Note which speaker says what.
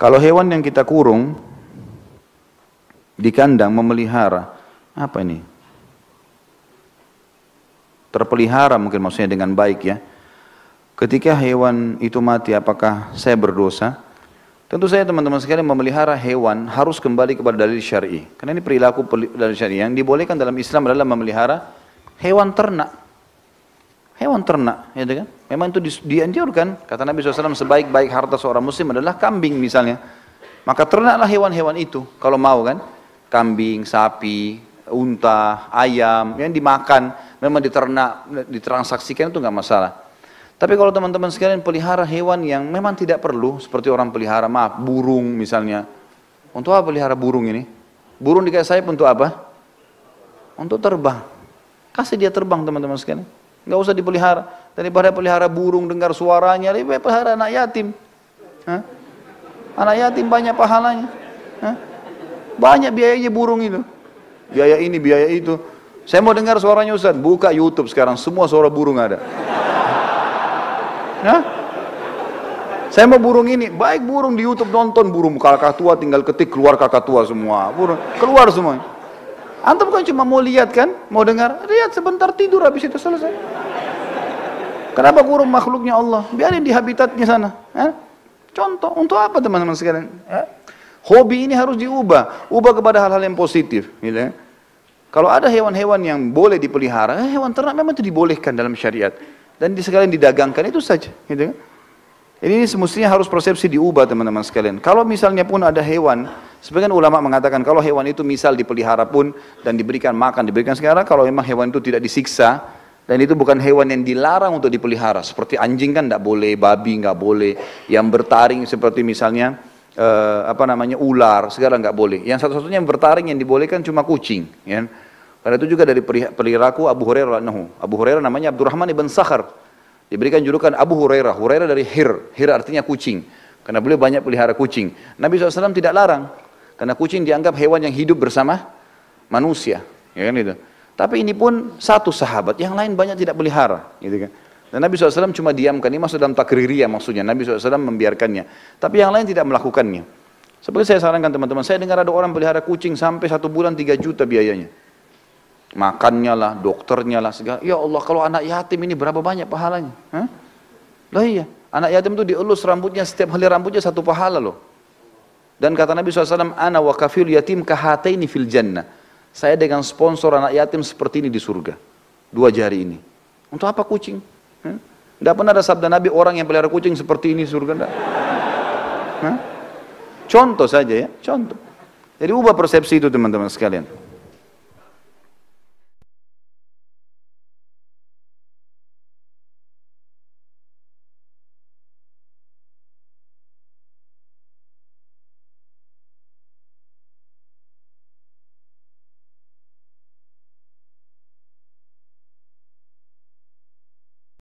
Speaker 1: Kalau hewan yang kita kurung di kandang memelihara, apa ini? Terpelihara mungkin maksudnya dengan baik ya. Ketika hewan itu mati, apakah saya berdosa? Tentu saya teman-teman sekalian memelihara hewan harus kembali kepada dalil syari. Karena ini perilaku dalil syari yang dibolehkan dalam Islam adalah memelihara hewan ternak. Hewan ternak, ya kan? Memang itu dianjurkan, kata Nabi SAW, sebaik-baik harta seorang muslim adalah kambing misalnya. Maka ternaklah hewan-hewan itu, kalau mau kan. Kambing, sapi, unta, ayam, yang dimakan, memang diternak, ditransaksikan itu nggak masalah. Tapi kalau teman-teman sekalian pelihara hewan yang memang tidak perlu, seperti orang pelihara, maaf, burung misalnya. Untuk apa pelihara burung ini? Burung dikasih saya untuk apa? Untuk terbang. Kasih dia terbang teman-teman sekalian. Nggak usah dipelihara daripada pelihara burung dengar suaranya, lebih baik pelihara anak yatim. Hah? Anak yatim banyak pahalanya. Hah? Banyak biayanya burung itu. Biaya ini, biaya itu. Saya mau dengar suaranya Ustaz, buka YouTube sekarang semua suara burung ada. Hah? Saya mau burung ini, baik burung di YouTube nonton burung kakak tua tinggal ketik keluar kakak tua semua, burung keluar semua. Antum kan cuma mau lihat kan, mau dengar, lihat sebentar tidur habis itu selesai. Kenapa kurung makhluknya Allah? Biarin di habitatnya sana. Ya? Contoh, untuk apa teman-teman sekalian? Ya? Hobi ini harus diubah. Ubah kepada hal-hal yang positif. Gitu ya. Kalau ada hewan-hewan yang boleh dipelihara, eh, hewan ternak memang itu dibolehkan dalam syariat. Dan di sekalian didagangkan itu saja. Gitu kan. Ini semestinya harus persepsi diubah teman-teman sekalian. Kalau misalnya pun ada hewan, sebagian ulama mengatakan kalau hewan itu misal dipelihara pun dan diberikan makan, diberikan segala, kalau memang hewan itu tidak disiksa, dan itu bukan hewan yang dilarang untuk dipelihara. Seperti anjing kan tidak boleh, babi nggak boleh. Yang bertaring seperti misalnya eh, apa namanya ular segala nggak boleh. Yang satu-satunya yang bertaring yang dibolehkan cuma kucing. Ya. Karena itu juga dari perilaku Abu Hurairah Abu Hurairah namanya Abdurrahman ibn Sakhar. Diberikan julukan Abu Hurairah. Hurairah dari hir. Hir artinya kucing. Karena beliau banyak pelihara kucing. Nabi SAW tidak larang. Karena kucing dianggap hewan yang hidup bersama manusia. Ya kan itu. Tapi ini pun satu sahabat, yang lain banyak tidak pelihara. Gitu kan. Dan Nabi SAW cuma diamkan, ini masuk dalam ya maksudnya, Nabi SAW membiarkannya. Tapi yang lain tidak melakukannya. Seperti saya sarankan teman-teman, saya dengar ada orang pelihara kucing sampai satu bulan tiga juta biayanya. Makannya lah, dokternya lah, segala. Ya Allah, kalau anak yatim ini berapa banyak pahalanya? Hah? Lah iya, anak yatim itu dielus rambutnya, setiap helai rambutnya satu pahala loh. Dan kata Nabi SAW, Ana wa kafir yatim ini fil jannah. Saya dengan sponsor anak yatim seperti ini di surga. Dua jari ini. Untuk apa kucing? Tidak pernah ada sabda Nabi orang yang pelihara kucing seperti ini di surga. Tidak. Contoh saja ya, contoh. Jadi ubah persepsi itu teman-teman sekalian.